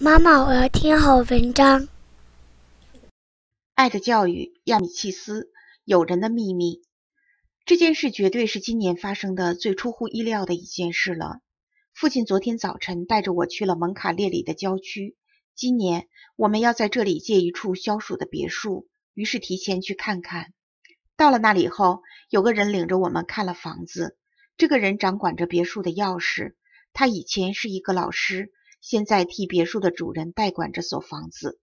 妈妈，我要听好文章。《爱的教育》亚米契斯，《友人的秘密》这件事绝对是今年发生的最出乎意料的一件事了。父亲昨天早晨带着我去了蒙卡列里的郊区。今年我们要在这里借一处消暑的别墅，于是提前去看看。到了那里后，有个人领着我们看了房子。这个人掌管着别墅的钥匙。他以前是一个老师。现在替别墅的主人代管这所房子。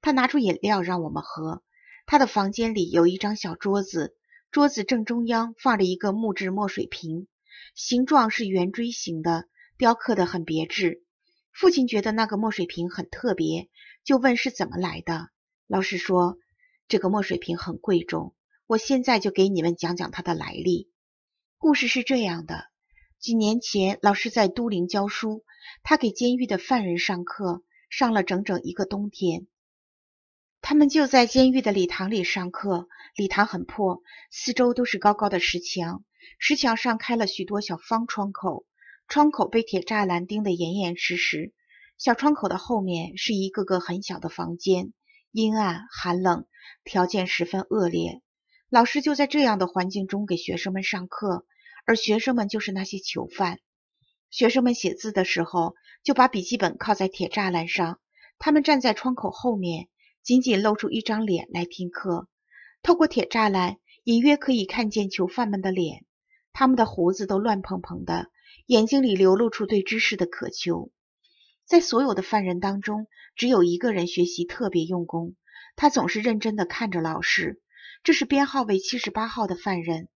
他拿出饮料让我们喝。他的房间里有一张小桌子，桌子正中央放着一个木质墨水瓶，形状是圆锥形的，雕刻的很别致。父亲觉得那个墨水瓶很特别，就问是怎么来的。老师说，这个墨水瓶很贵重，我现在就给你们讲讲它的来历。故事是这样的。几年前，老师在都灵教书。他给监狱的犯人上课，上了整整一个冬天。他们就在监狱的礼堂里上课。礼堂很破，四周都是高高的石墙，石墙上开了许多小方窗口，窗口被铁栅栏钉得严严实实。小窗口的后面是一个个很小的房间，阴暗、寒冷，条件十分恶劣。老师就在这样的环境中给学生们上课。而学生们就是那些囚犯。学生们写字的时候，就把笔记本靠在铁栅栏上。他们站在窗口后面，仅仅露出一张脸来听课。透过铁栅栏，隐约可以看见囚犯们的脸。他们的胡子都乱蓬蓬的，眼睛里流露出对知识的渴求。在所有的犯人当中，只有一个人学习特别用功。他总是认真的看着老师。这是编号为七十八号的犯人。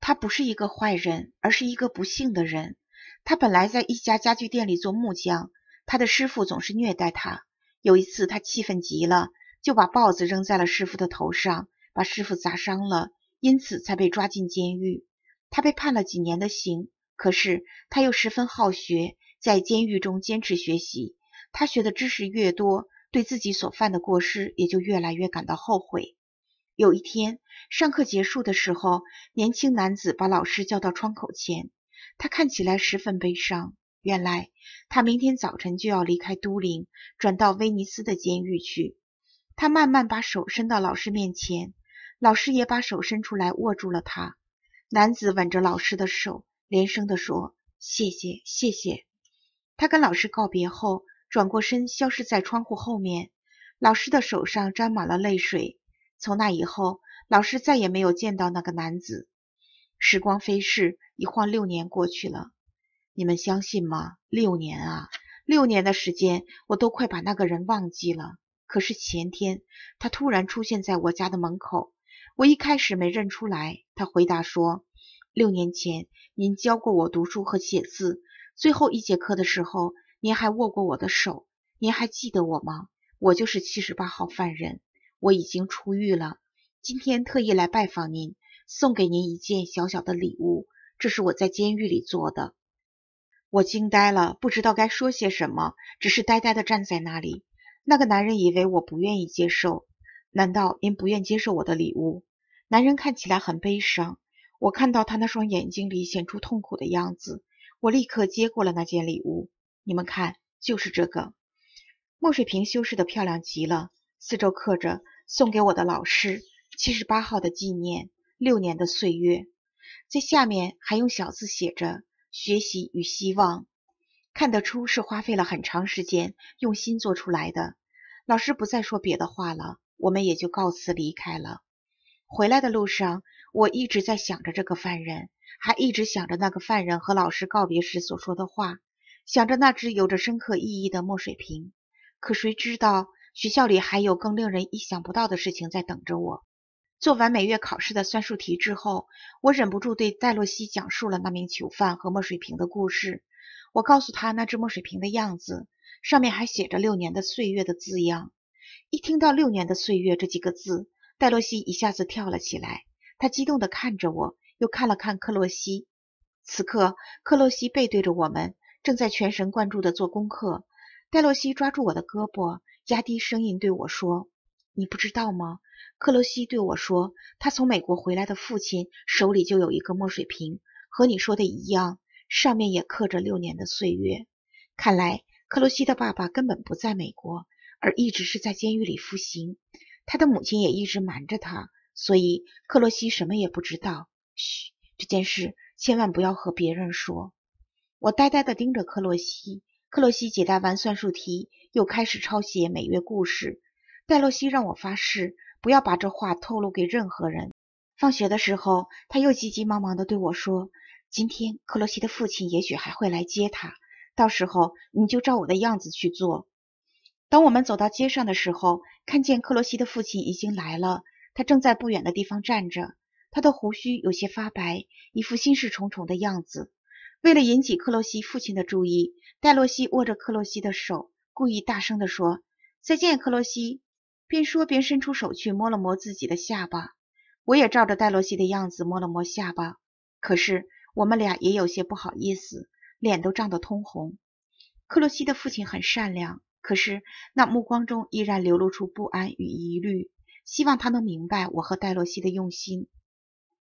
他不是一个坏人，而是一个不幸的人。他本来在一家家具店里做木匠，他的师傅总是虐待他。有一次，他气愤极了，就把刨子扔在了师傅的头上，把师傅砸伤了，因此才被抓进监狱。他被判了几年的刑，可是他又十分好学，在监狱中坚持学习。他学的知识越多，对自己所犯的过失也就越来越感到后悔。有一天上课结束的时候，年轻男子把老师叫到窗口前，他看起来十分悲伤。原来他明天早晨就要离开都灵，转到威尼斯的监狱去。他慢慢把手伸到老师面前，老师也把手伸出来握住了他。男子吻着老师的手，连声地说：“谢谢，谢谢。”他跟老师告别后，转过身消失在窗户后面。老师的手上沾满了泪水。从那以后，老师再也没有见到那个男子。时光飞逝，一晃六年过去了。你们相信吗？六年啊，六年的时间，我都快把那个人忘记了。可是前天，他突然出现在我家的门口，我一开始没认出来。他回答说：“六年前，您教过我读书和写字，最后一节课的时候，您还握过我的手。您还记得我吗？我就是七十八号犯人。”我已经出狱了，今天特意来拜访您，送给您一件小小的礼物，这是我在监狱里做的。我惊呆了，不知道该说些什么，只是呆呆的站在那里。那个男人以为我不愿意接受，难道您不愿接受我的礼物？男人看起来很悲伤，我看到他那双眼睛里显出痛苦的样子，我立刻接过了那件礼物。你们看，就是这个，墨水瓶修饰的漂亮极了。四周刻着“送给我的老师七十八号的纪念六年的岁月”，在下面还用小字写着“学习与希望”，看得出是花费了很长时间用心做出来的。老师不再说别的话了，我们也就告辞离开了。回来的路上，我一直在想着这个犯人，还一直想着那个犯人和老师告别时所说的话，想着那只有着深刻意义的墨水瓶。可谁知道？学校里还有更令人意想不到的事情在等着我。做完每月考试的算术题之后，我忍不住对戴洛西讲述了那名囚犯和墨水瓶的故事。我告诉他那只墨水瓶的样子，上面还写着“六年的岁月”的字样。一听到“六年的岁月”这几个字，戴洛西一下子跳了起来，他激动地看着我，又看了看克洛西。此刻，克洛西背对着我们，正在全神贯注地做功课。戴洛西抓住我的胳膊。压低声音对我说：“你不知道吗？”克洛西对我说：“他从美国回来的父亲手里就有一个墨水瓶，和你说的一样，上面也刻着六年的岁月。看来克洛西的爸爸根本不在美国，而一直是在监狱里服刑。他的母亲也一直瞒着他，所以克洛西什么也不知道。嘘，这件事千万不要和别人说。”我呆呆地盯着克洛西。克洛西解答完算术题，又开始抄写每月故事。戴洛西让我发誓，不要把这话透露给任何人。放学的时候，他又急急忙忙地对我说：“今天克洛西的父亲也许还会来接他，到时候你就照我的样子去做。”当我们走到街上的时候，看见克洛西的父亲已经来了，他正在不远的地方站着，他的胡须有些发白，一副心事重重的样子。为了引起克洛西父亲的注意，戴洛西握着克洛西的手，故意大声地说：“再见，克洛西。”边说边伸出手去摸了摸自己的下巴。我也照着戴洛西的样子摸了摸下巴。可是我们俩也有些不好意思，脸都涨得通红。克洛西的父亲很善良，可是那目光中依然流露出不安与疑虑，希望他能明白我和戴洛西的用心。